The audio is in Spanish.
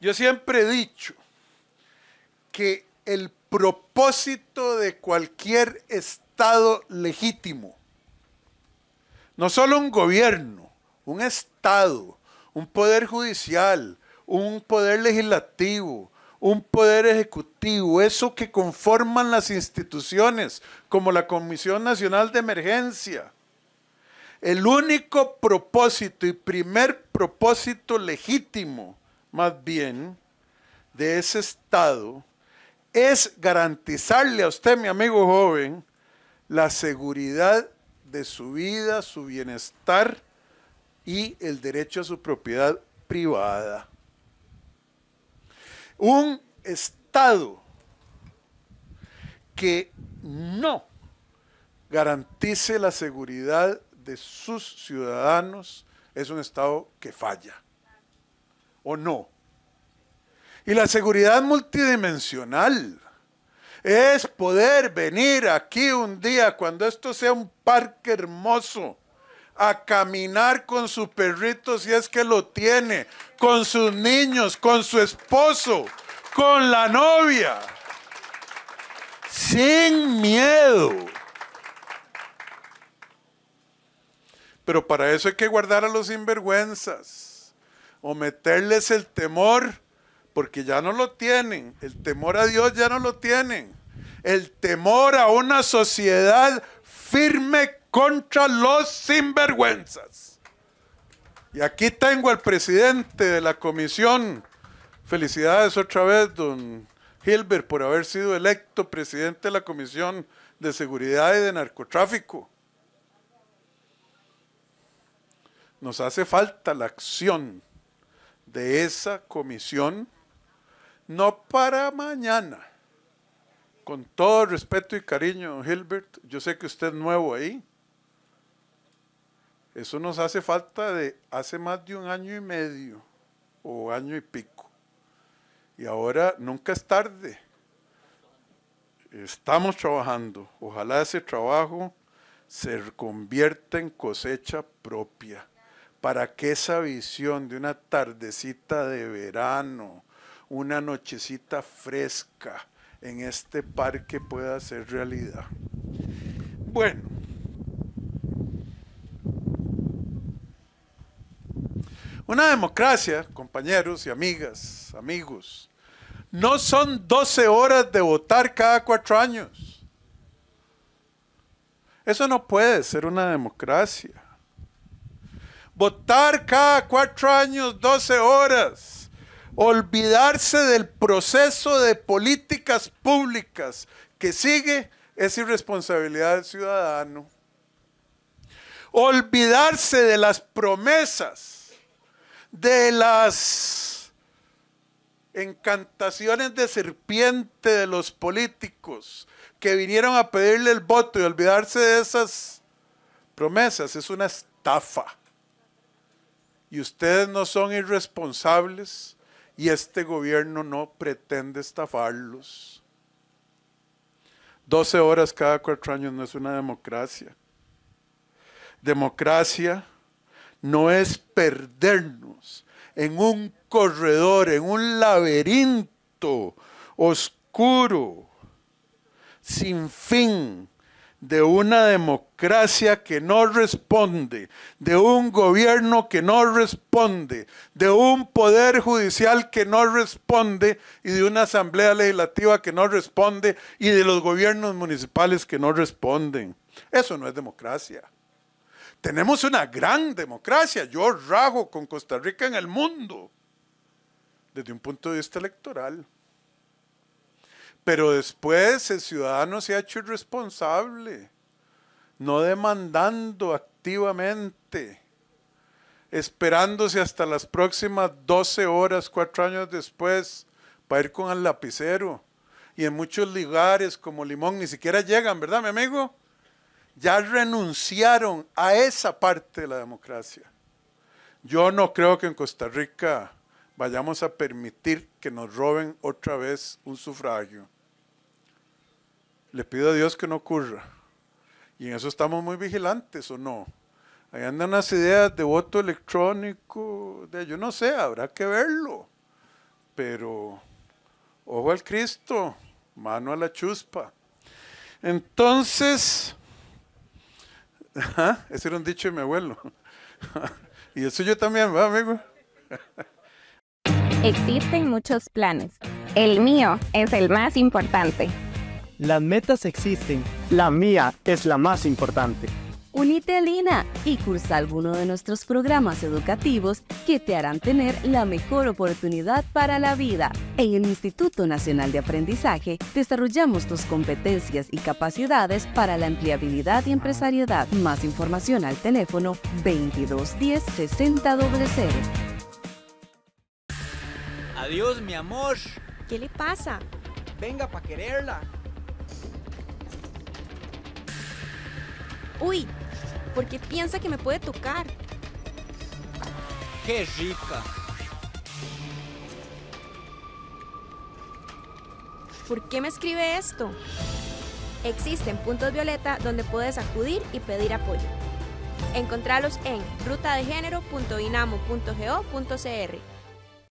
Yo siempre he dicho que el propósito de cualquier Estado legítimo, no solo un gobierno, un Estado, un poder judicial, un poder legislativo, un poder ejecutivo, eso que conforman las instituciones, como la Comisión Nacional de Emergencia. El único propósito y primer propósito legítimo más bien de ese Estado es garantizarle a usted, mi amigo joven, la seguridad de su vida, su bienestar y el derecho a su propiedad privada. Un Estado que no garantice la seguridad de sus ciudadanos es un Estado que falla o no. Y la seguridad multidimensional es poder venir aquí un día cuando esto sea un parque hermoso a caminar con su perrito si es que lo tiene, con sus niños, con su esposo, con la novia, sin miedo. Pero para eso hay que guardar a los sinvergüenzas o meterles el temor, porque ya no lo tienen, el temor a Dios ya no lo tienen, el temor a una sociedad firme contra los sinvergüenzas. Y aquí tengo al presidente de la comisión. Felicidades otra vez, don Hilbert, por haber sido electo presidente de la comisión de seguridad y de narcotráfico. Nos hace falta la acción de esa comisión, no para mañana. Con todo respeto y cariño, Hilbert, yo sé que usted es nuevo ahí. Eso nos hace falta de hace más de un año y medio o año y pico. Y ahora nunca es tarde. Estamos trabajando. Ojalá ese trabajo se convierta en cosecha propia para que esa visión de una tardecita de verano, una nochecita fresca en este parque pueda ser realidad. Bueno, una democracia, compañeros y amigas, amigos, no son 12 horas de votar cada cuatro años. Eso no puede ser una democracia votar cada cuatro años doce horas, olvidarse del proceso de políticas públicas que sigue es irresponsabilidad del ciudadano. Olvidarse de las promesas, de las encantaciones de serpiente de los políticos que vinieron a pedirle el voto y olvidarse de esas promesas es una estafa y ustedes no son irresponsables y este gobierno no pretende estafarlos. 12 horas cada cuatro años no es una democracia. Democracia no es perdernos en un corredor, en un laberinto oscuro, sin fin, de una democracia que no responde, de un gobierno que no responde, de un poder judicial que no responde y de una asamblea legislativa que no responde y de los gobiernos municipales que no responden. Eso no es democracia. Tenemos una gran democracia. Yo rajo con Costa Rica en el mundo desde un punto de vista electoral. Pero después el ciudadano se ha hecho irresponsable, no demandando activamente, esperándose hasta las próximas 12 horas, cuatro años después, para ir con el lapicero. Y en muchos lugares como Limón ni siquiera llegan, ¿verdad, mi amigo? Ya renunciaron a esa parte de la democracia. Yo no creo que en Costa Rica vayamos a permitir que nos roben otra vez un sufragio le pido a Dios que no ocurra. Y en eso estamos muy vigilantes o no. Ahí andan unas ideas de voto electrónico, de yo no sé, habrá que verlo. Pero ojo al Cristo, mano a la chuspa. Entonces, ¿ah? ese era un dicho de mi abuelo. y eso yo también, ¿va, amigo? Existen muchos planes. El mío es el más importante las metas existen. La mía es la más importante. Unite a Lina y cursa alguno de nuestros programas educativos que te harán tener la mejor oportunidad para la vida. En el Instituto Nacional de Aprendizaje desarrollamos tus competencias y capacidades para la empleabilidad y empresariedad. Más información al teléfono 2210-6000. Adiós, mi amor. ¿Qué le pasa? Venga para quererla. Uy, porque piensa que me puede tocar. ¡Qué rica! ¿Por qué me escribe esto? Existen puntos violeta donde puedes acudir y pedir apoyo. Encontralos en rutadegénero.inamo.go.cr.